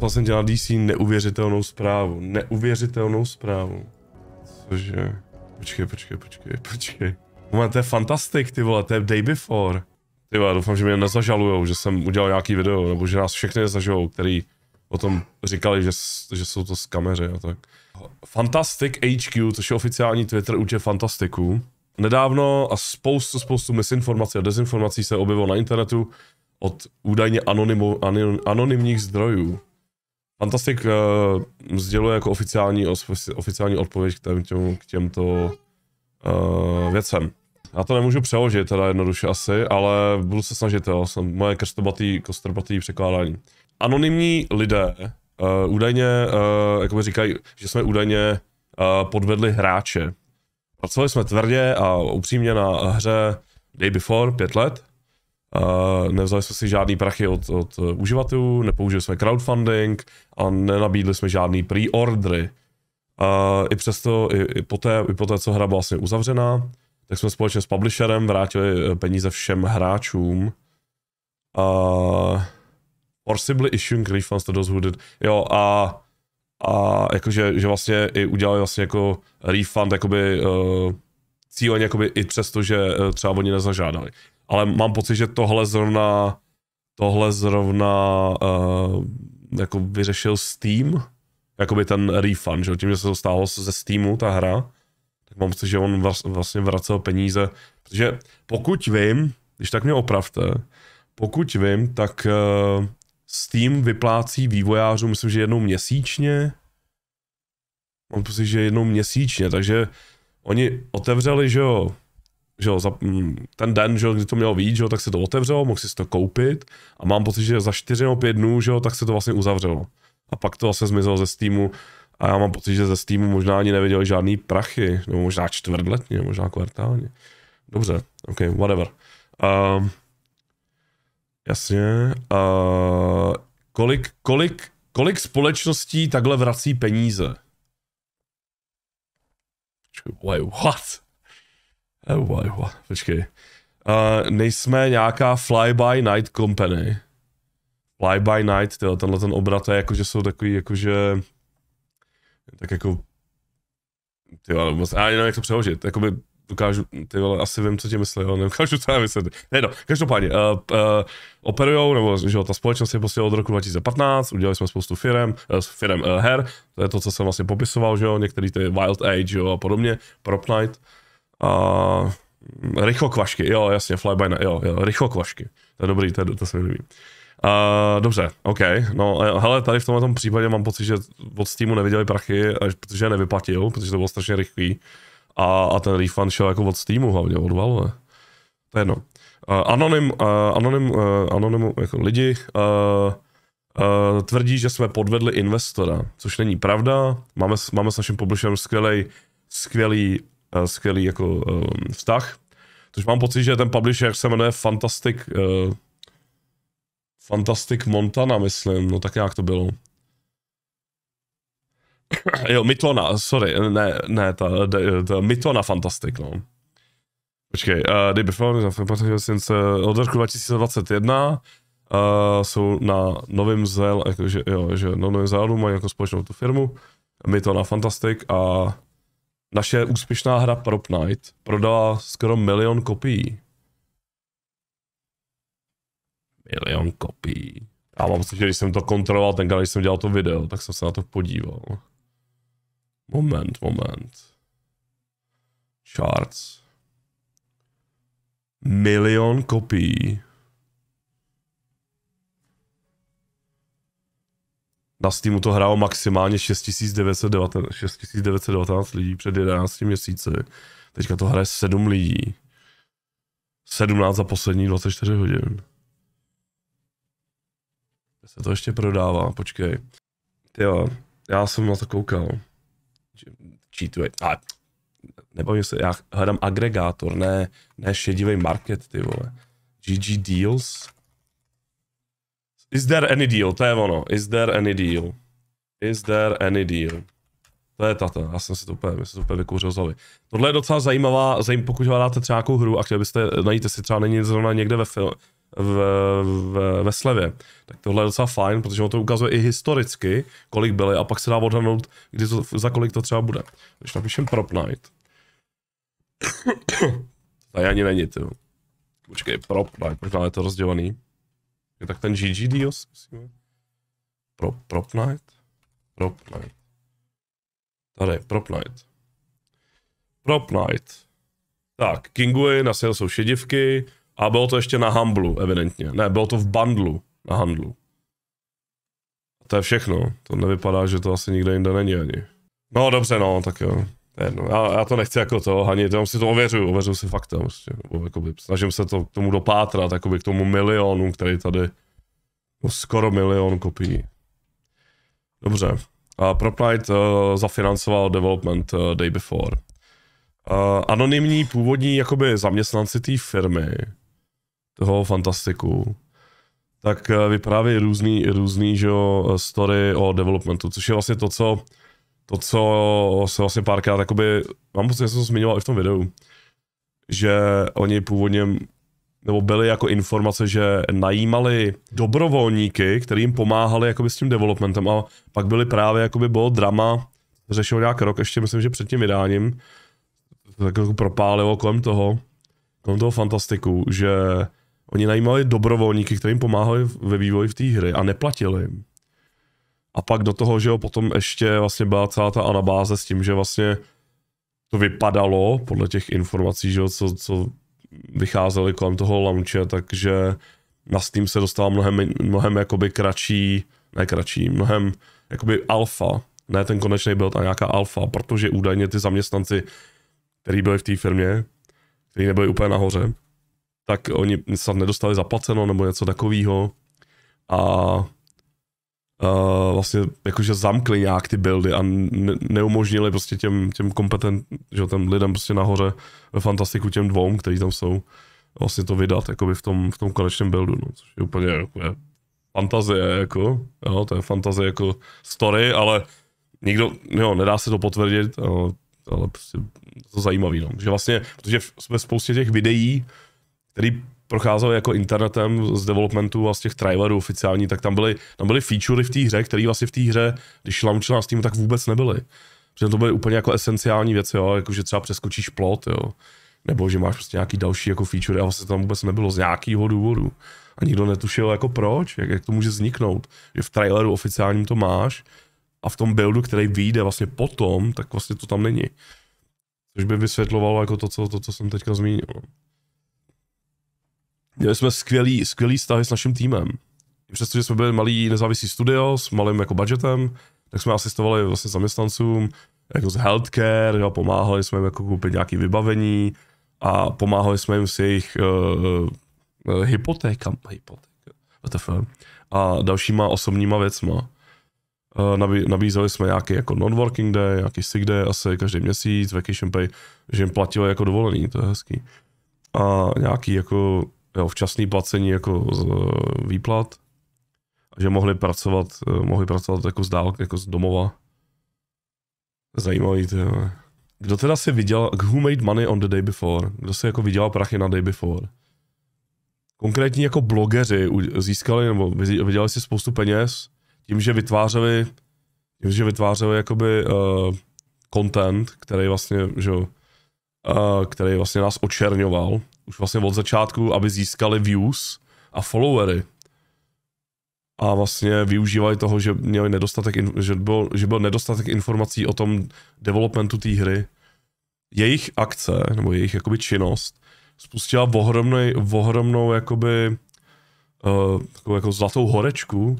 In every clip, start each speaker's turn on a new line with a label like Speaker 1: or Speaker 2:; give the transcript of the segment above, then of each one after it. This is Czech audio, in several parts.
Speaker 1: Zaspal jsem dělal DC neuvěřitelnou zprávu. Neuvěřitelnou zprávu. Cože? Počkej, počkej, počkej, počkej. Moment, no, to je fantastik, ty vole, to je day before. Ty vole, doufám, že mě nezažalujou, že jsem udělal nějaký video, nebo že nás všechny zažalujou, který o tom říkali, že, že jsou to z kameře a tak. Fantastic HQ, což je oficiální Twitter účet Fantastiků. Nedávno a spoustu, spoustu misinformací a dezinformací se objevilo na internetu od údajně anonymu, anonymních zdrojů. Fantastik uh, sděluje jako oficiální, oficiální odpověď k, těm, těm, k těmto uh, věcem. Já to nemůžu přeložit teda jednoduše asi, ale budu se snažit, jo, jsem moje krstobatý, kostrbatý překládání. Anonymní lidé uh, údajně, uh, jako říkají, že jsme údajně uh, podvedli hráče. Pracovali jsme tvrdě a upřímně na hře Day Before, pět let, Uh, nevzali jsme si žádný prachy od, od eh, uživatelů, nepoužili jsme crowdfunding a nenabídli jsme žádný pre-ordery. A I přesto, i, i, poté, i poté, co hra byla vlastně uzavřená, tak jsme společně s publisherem vrátili eh, peníze všem hráčům. A forcibly issuing refunds to those who did. Jo, a, a jakože že vlastně i udělali vlastně jako refund, jakoby uh, cíleně, jakoby i přesto, že uh, třeba oni nezažádali ale mám pocit, že tohle zrovna, tohle zrovna uh, jako vyřešil Steam, jakoby ten refund, že tím, že se to stálo ze Steamu ta hra, tak mám pocit, že on vlastně vracel peníze, protože pokud vím, když tak mě opravte, pokud vím, tak uh, Steam vyplácí vývojářům, myslím, že jednou měsíčně, mám pocit, že jednou měsíčně, takže oni otevřeli, že jo, že jo, za, ten den, že jo, kdy to mělo víc, že jo, tak se to otevřelo, mohl si to koupit a mám pocit, že za 4 nebo 5 dnů, že jo, tak se to vlastně uzavřelo. A pak to vlastně zmizelo ze Steamu a já mám pocit, že ze Steamu možná ani neviděli žádný prachy, nebo možná čtvrtletně, možná kvartálně. Dobře, ok, whatever. Uh, jasně. Uh, kolik, kolik, kolik společností takhle vrací peníze? Wait, what? Ewa, eh, ewa, počkej. Uh, nejsme nějaká fly-by-night company. Fly-by-night, tyjo, tenhle ten obrat je jako, že jsou takový, jakože... Tak jako... Ty vole, moc, já nevím, jak to přeložit. Jakoby dokážu, ty vole, asi vím, co ti myslí, ale nedokážu to vysvětlit. Ne, no, každopádně, uh, uh, operujou, nebo že ta společnost je prostě od roku 2015, udělali jsme spoustu firm, uh, firm uh, her, to je to, co jsem vlastně popisoval, že jo, některý ty Wild Age, jo, a podobně, Prop Night. A kvašky, jo, jasně, fly by night, jo, jo, kvašky. To je dobrý, to, je, to se mi líbí. Uh, dobře, OK. No, hele, tady v tomhle případě mám pocit, že od Steamu neviděli prachy, až, protože je nevyplatil, protože to bylo strašně rychlý. A, a ten refund šel jako od Steamu hlavně, od Valve. To je jedno. Uh, anonym, uh, anonym, uh, anonym, jako lidi uh, uh, tvrdí, že jsme podvedli investora, což není pravda. Máme, máme s naším publisherem skvělý, skvělý Eh, skvělý jako eh, vztah. Což mám pocit, že ten publisher se jmenuje Fantastic, uh, Fantastic Montana, myslím, no tak nějak to bylo. jo, Mytona, sorry, ne, ne, ta, ta, ta Mytona Fantastic, no. Počkej, uh, Day Before, since, uh, od roku 2021 uh, jsou na Novém zel, jakože, jo, že na Novém zelu mají jako společnou tu firmu, Mytona Fantastic a naše úspěšná hra Prop Night prodala skoro milion kopií. Milion kopií. Já mám pocit, že když jsem to kontroloval ten když jsem dělal to video, tak jsem se na to podíval. Moment, moment. Charts. Milion kopií. Na Steamu to hrálo maximálně 6919, 6919 lidí před 11 měsíci. Teďka to hraje 7 lidí. 17 za poslední 24 hodin. Se to ještě prodává, počkej. Jo, já jsem na to koukal. Cheatway. A nebavím se, já hledám agregátor, ne, ne šedivý market, ty vole. GG Deals, Is there any deal? To je ono. Is there any deal? Is there any deal? To je tato, já jsem si to úplně, jsem to úplně vykouřil z hlavy. Tohle je docela zajímavá, zajím, pokud hledáte třeba nějakou hru a chtěli byste najít, jestli třeba není zrovna někde ve, fil, v, v, ve slevě, tak tohle je docela fajn, protože on to ukazuje i historicky, kolik byly a pak se dá odhadnout, kdy to, za kolik to třeba bude. Když napíšem prop night. Tady ani není, ty. Počkej, prop night, možná je to rozdělený. Je tak ten GG Dios musíme. Prop, prop night? Prop night. Tady, prop night. Prop night. Tak, Kingway, na sale jsou šedivky a bylo to ještě na Humble, evidentně. Ne, bylo to v bandlu, na handlu. A to je všechno. To nevypadá, že to asi nikde jinde není ani. No dobře, no, tak jo. Ne, no, já, já, to nechci jako to ani já si to ověřuju, ověřuju si fakt Prostě, jakoby, snažím se to k tomu dopátrat, jakoby k tomu milionu, který tady, no, skoro milion kopií. Dobře. A Proplight uh, eh, zafinancoval development uh, day before. Uh, anonymní původní jakoby zaměstnanci té firmy, toho fantastiku, tak vyprávějí různý, různý že jo, story o developmentu, což je vlastně to, co to, co se vlastně párkrát, jakoby, mám pocit, že jsem to zmiňoval i v tom videu, že oni původně nebo byly jako informace, že najímali dobrovolníky, který jim pomáhali jakoby s tím developmentem a pak byly právě, jakoby bylo drama, řešil nějak rok, ještě myslím, že před tím vydáním, tak jako propálilo kolem toho, kolem toho fantastiku, že oni najímali dobrovolníky, kterým pomáhali ve vývoji v té hry a neplatili jim. A pak do toho, že jo, potom ještě vlastně byla celá ta anabáze s tím, že vlastně to vypadalo, podle těch informací, že jo, co, co vycházely kolem toho launche, takže na Steam se dostala mnohem, mnohem jakoby kratší, ne kratší, mnohem jakoby alfa, ne ten konečný byl tam nějaká alfa, protože údajně ty zaměstnanci, který byli v té firmě, který nebyli úplně nahoře, tak oni snad nedostali zaplaceno nebo něco takového a uh, vlastně jakože zamkli nějak ty buildy a ne- neumožnili prostě těm, těm kompetent, že těm lidem prostě nahoře ve fantastiku těm dvou, kteří tam jsou, vlastně to vydat jakoby v tom, v tom konečném buildu, no, což je úplně jako je fantazie, jako, jo, to je fantazie jako story, ale nikdo, jo, nedá se to potvrdit, ale, eh, ale prostě to zajímavý, no. Že vlastně, protože jsme spoustě těch videí, který procházel jako internetem z developmentu a z těch trailerů oficiální, tak tam byly, tam byly featurey v té hře, které vlastně v té hře, když launchala s tím, tak vůbec nebyly. Protože to byly úplně jako esenciální věci, jo, jako že třeba přeskočíš plot, jo. Nebo že máš prostě nějaký další jako feature a vlastně tam vůbec nebylo z nějakého důvodu. A nikdo netušil jako proč, jak, jak to může vzniknout. Že v traileru oficiálním to máš a v tom buildu, který vyjde vlastně potom, tak vlastně to tam není. Což by vysvětlovalo jako to, co, to, co jsem teďka zmínil. No. Měli jsme skvělý, skvělý vztahy s naším týmem. Přestože jsme byli malý nezávislý studio s malým jako budgetem, tak jsme asistovali vlastně zaměstnancům jako z healthcare jo, pomáhali jsme jim jako koupit nějaké vybavení a pomáhali jsme jim s jejich uh, eh, uh, eh, hypotékama, hypotéka, a dalšíma osobníma věcma. Eh, nabízeli jsme nějaký jako non-working day, nějaký sick day asi každý měsíc, vacation pay, že jim platilo jako dovolený, to je hezký. A nějaký jako jo, včasný placení jako z eh, výplat, že mohli pracovat, eh, mohli pracovat jako z dálky, jako z domova. Zajímavý, ty Kdo teda si viděl, who made money on the day before? Kdo si jako viděl prachy na day before? Konkrétní jako blogeři získali nebo vydělali si spoustu peněz tím, že vytvářeli, tím, že vytvářeli jakoby uh, content, který vlastně, že, uh, který vlastně nás očerňoval už vlastně od začátku, aby získali views a followery. A vlastně využívali toho, že, měli nedostatek, že, byl, že byl nedostatek informací o tom developmentu té hry. Jejich akce, nebo jejich jakoby činnost, spustila ohromnej, ohromnou jakoby uh, jako zlatou horečku,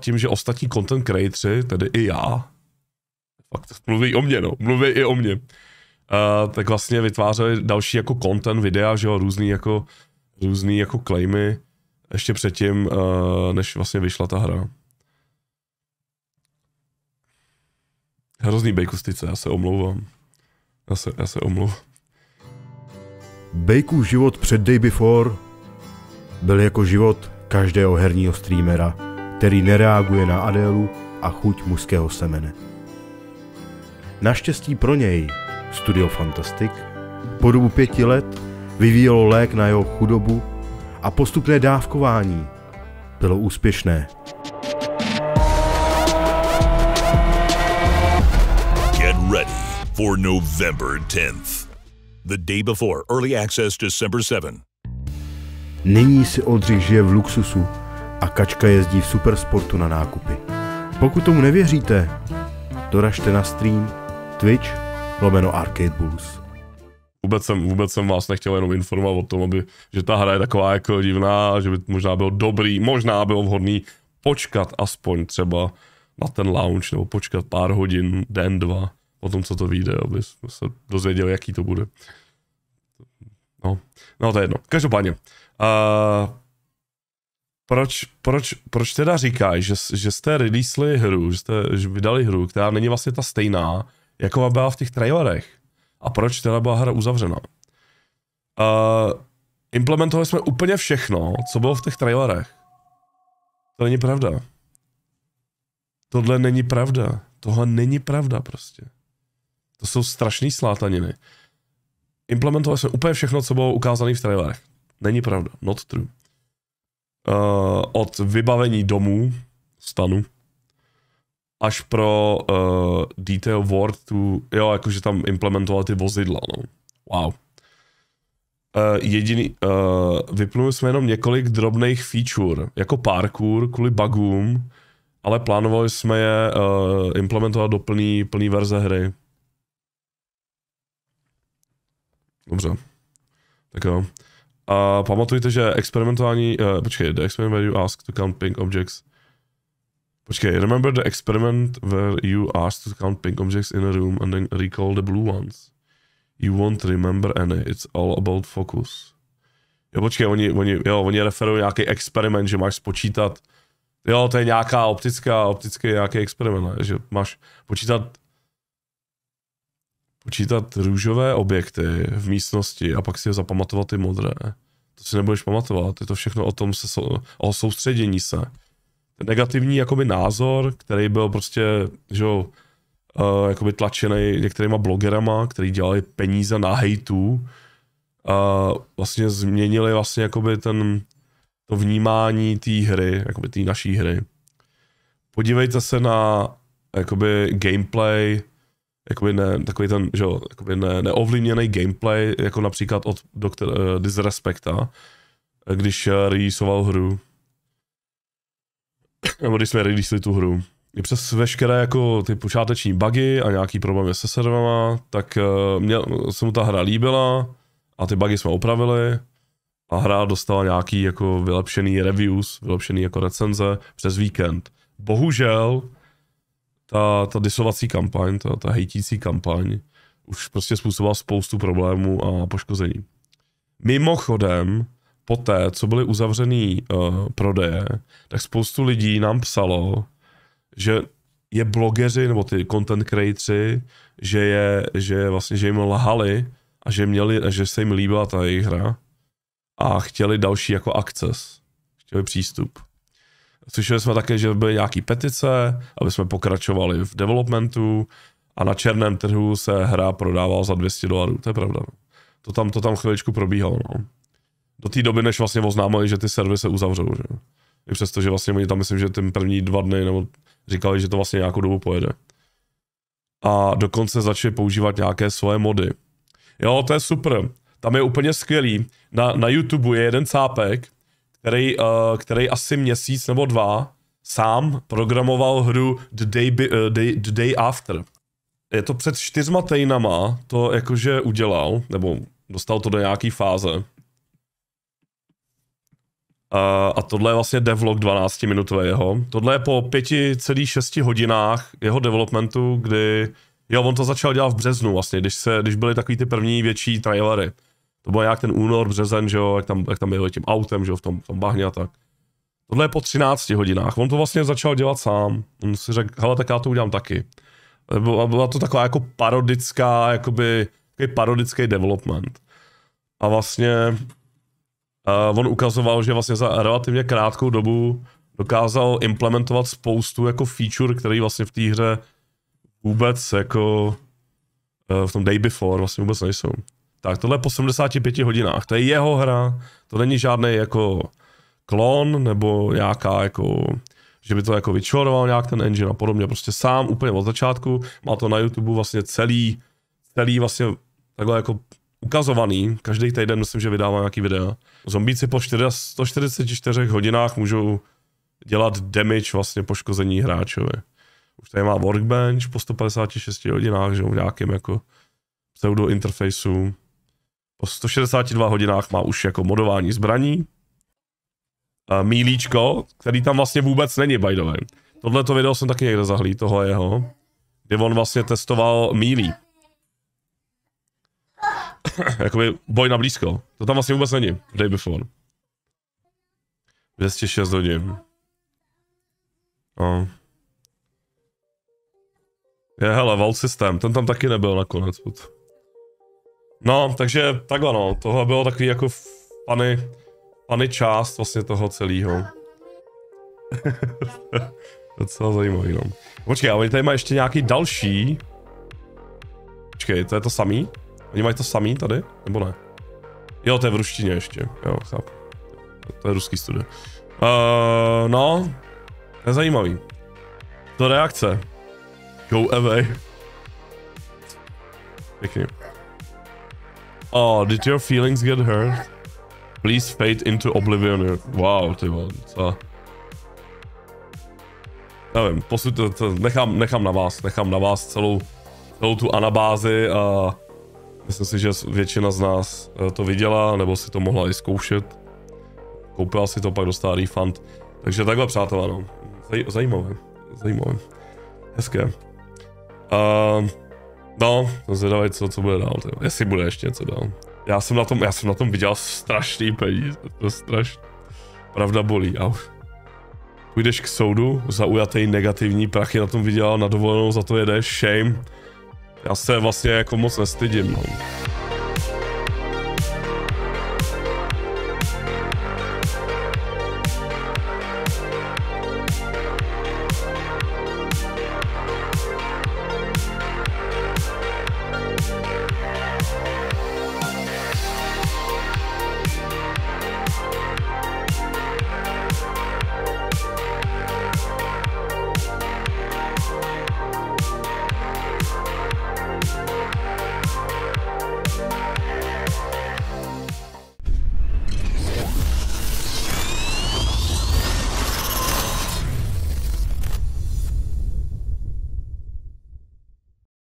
Speaker 1: tím, že ostatní content creatři, tedy i já, fakt mluví o mně, no, mluví i o mně, uh, tak vlastně vytvářeli další jako content videa, že jo, různý jako, různý jako claimy ještě předtím, uh, než vlastně vyšla ta hra. Hrozný bejkustice, já se omlouvám. Já se, já se omlouvám. Bejkův život před Day Before byl jako život každého herního streamera, který nereaguje na Adélu a chuť mužského semene. Naštěstí pro něj Studio Fantastic, po dobu pěti let vyvíjelo lék na jeho chudobu a postupné dávkování bylo úspěšné. Get ready for November 10th. The day before early access December 7. Nyní si Oldřich žije v luxusu a Kačka jezdí v supersportu na nákupy. Pokud tomu nevěříte, doražte na stream Twitch lomeno Arcade Bulls. Vůbec jsem, vůbec jsem vás nechtěl jenom informovat o tom, aby, že ta hra je taková jako divná, že by možná bylo dobrý, možná bylo vhodný počkat aspoň třeba na ten launch, nebo počkat pár hodin, den, dva, o tom, co to vyjde, aby se dozvěděli, jaký to bude. No, no to je jedno. Každopádně, uh, proč, proč, proč teda říkáš, že, že jste releasli hru, že jste že vydali hru, která není vlastně ta stejná, jako byla v těch trailerech a proč teda byla hra uzavřena. Uh, implementovali jsme úplně všechno, co bylo v těch trailerech. To není pravda. Tohle není pravda. Tohle není pravda prostě. To jsou strašný slátaniny. Implementovali jsme úplně všechno, co bylo ukázané v trailerech. Není pravda. Not true. Uh, od vybavení domů, stanu, až pro uh, detail word tu, jo, jakože tam implementovali ty vozidla, no. Wow. Uh, jediný, uh, eh, vypnuli jsme jenom několik drobných feature, jako parkour kvůli bugům, ale plánovali jsme je uh, implementovat do plný, plný verze hry. Dobře. Tak jo. A uh, pamatujte, že experimentální, uh, počkej, the experiment you ask to count pink objects. Počkej, remember the experiment where you asked to count pink objects in a room and then recall the blue ones? You won't remember any, it's all about focus. Jo, počkej, oni, oni, jo, oni referují nějaký experiment, že máš spočítat, jo, to je nějaká optická, optický nějaký experiment, ne? že máš počítat počítat růžové objekty v místnosti a pak si je zapamatovat ty modré. To si nebudeš pamatovat, je to všechno o tom se, o soustředění se negativní jakoby názor, který byl prostě, že jo, uh, jakoby tlačený některýma blogerama, který dělali peníze na hejtu, uh, vlastně změnili vlastně jakoby ten, to vnímání té hry, jakoby té naší hry. Podívejte se na jakoby gameplay, jakoby ne, takový ten, že jo, jakoby ne, neovlivněný gameplay, jako například od Dr. Eh, Disrespecta, eh, když releaseoval hru nebo když jsme releasli tu hru, i přes veškeré jako ty počáteční bugy a nějaký problémy se serverama, tak eh, mě, se mu ta hra líbila a ty bugy jsme opravili a hra dostala nějaký jako vylepšený reviews, vylepšený jako recenze přes víkend. Bohužel ta, ta disovací kampaň, ta, ta hejtící kampaň už prostě způsobila spoustu problémů a poškození. Mimochodem, poté, co byly uzavřený uh, prodeje, tak spoustu lidí nám psalo, že je blogeři nebo ty content creatři, že je, že vlastně, že jim lhali a že, měli, že se jim líbila ta jejich hra a chtěli další jako access, chtěli přístup. Slyšeli jsme také, že byly nějaké petice, aby jsme pokračovali v developmentu a na černém trhu se hra prodávala za 200 dolarů, to je pravda. To tam, to tam chviličku probíhalo. No do té doby, než vlastně oznámili, že ty servery se uzavřou. Že? I přesto, že vlastně oni tam myslím, že ten první dva dny, nebo říkali, že to vlastně nějakou dobu pojede. A dokonce začali používat nějaké svoje mody. Jo, to je super. Tam je úplně skvělý. Na, na YouTube je jeden cápek, který, uh, který asi měsíc nebo dva sám programoval hru The Day, uh, day, the day After. Je to před čtyřma týnama, to jakože udělal, nebo dostal to do nějaký fáze a tohle je vlastně devlog 12 minutového. Tohle je po 5,6 hodinách jeho developmentu, kdy, jo, on to začal dělat v březnu vlastně, když, se, když byly takový ty první větší trailery. To byl nějak ten únor, březen, že jo, jak tam, jak tam jeli tím autem, že jo, v tom, v tom bahně a tak. Tohle je po 13 hodinách. On to vlastně začal dělat sám. On si řekl, hele, tak já to udělám taky. Byla to taková jako parodická, jakoby, parodický development. A vlastně Uh, on ukazoval, že vlastně za relativně krátkou dobu dokázal implementovat spoustu jako feature, který vlastně v té hře vůbec jako uh, v tom Day Before vlastně vůbec nejsou. Tak tohle je po 75 hodinách, to je jeho hra, to není žádný jako klon nebo nějaká jako že by to jako vyčoroval nějak ten engine a podobně, prostě sám úplně od začátku, má to na YouTube vlastně celý, celý vlastně takhle jako ukazovaný. Každý týden myslím, že vydává nějaký videa. Zombíci po 144 hodinách můžou dělat damage vlastně poškození hráčovi. Už tady má workbench po 156 hodinách, že v nějakém jako pseudo interfejsu. Po 162 hodinách má už jako modování zbraní. A mílíčko, který tam vlastně vůbec není, by the way. Tohle to video jsem taky někde zahlí, toho jeho, kde on vlastně testoval mílí. jakoby boj na blízko. To tam vlastně vůbec není v Day Before. 206 hodin. No. Je, hele, Vault System, ten tam taky nebyl nakonec. No, takže takhle no, tohle bylo takový jako funny, funny část vlastně toho celého. Docela zajímavý, no. Počkej, ale tady má ještě nějaký další. Počkej, to je to samý? Oni mají to samý tady? Nebo ne? Jo, to je v ruštině ještě. Jo, chápu. To je ruský studio. Uh, no, zajímavý. To reakce. Go away. Pěkně. Oh, did your feelings get hurt? Please fade into oblivion. Wow, ty vole, co? Nevím, posud, nechám, nechám na vás, nechám na vás celou, celou tu anabázi a Myslím si, že většina z nás eh, to viděla, nebo si to mohla i zkoušet. Koupila si to, pak dostala refund. Takže takhle, přátelé, no. Zaj- zajímavé, zajímavé. Hezké. Uh, no, jsem zvědavý, co, co bude dál, tě. jestli bude ještě něco dál. Já jsem na tom, já jsem na tom viděl strašný peníze, to strašný. Pravda bolí, au. půjdeš k soudu, zaujatej negativní prachy na tom vydělal, na dovolenou za to jedeš, shame. Já se vlastně jako moc nestydím. No.